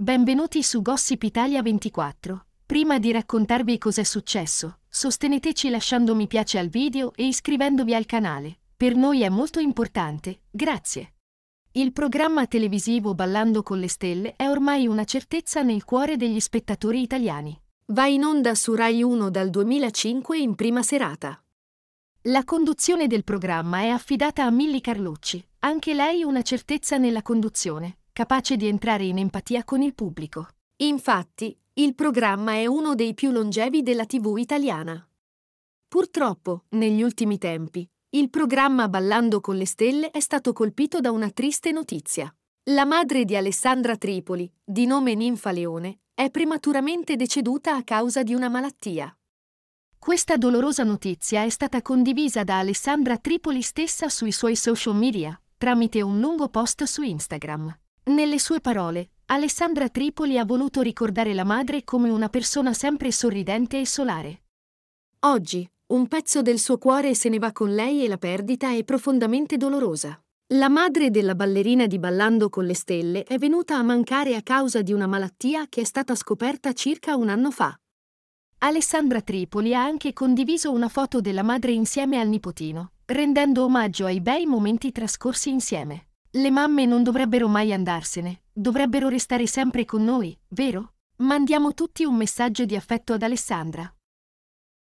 Benvenuti su Gossip Italia 24. Prima di raccontarvi cos'è successo, sosteneteci lasciando mi piace al video e iscrivendovi al canale. Per noi è molto importante, grazie. Il programma televisivo Ballando con le stelle è ormai una certezza nel cuore degli spettatori italiani. Va in onda su Rai 1 dal 2005 in prima serata. La conduzione del programma è affidata a Milly Carlucci, anche lei una certezza nella conduzione capace di entrare in empatia con il pubblico. Infatti, il programma è uno dei più longevi della TV italiana. Purtroppo, negli ultimi tempi, il programma Ballando con le stelle è stato colpito da una triste notizia. La madre di Alessandra Tripoli, di nome Ninfa Leone, è prematuramente deceduta a causa di una malattia. Questa dolorosa notizia è stata condivisa da Alessandra Tripoli stessa sui suoi social media, tramite un lungo post su Instagram. Nelle sue parole, Alessandra Tripoli ha voluto ricordare la madre come una persona sempre sorridente e solare. Oggi, un pezzo del suo cuore se ne va con lei e la perdita è profondamente dolorosa. La madre della ballerina di Ballando con le Stelle è venuta a mancare a causa di una malattia che è stata scoperta circa un anno fa. Alessandra Tripoli ha anche condiviso una foto della madre insieme al nipotino, rendendo omaggio ai bei momenti trascorsi insieme. Le mamme non dovrebbero mai andarsene, dovrebbero restare sempre con noi, vero? Mandiamo tutti un messaggio di affetto ad Alessandra.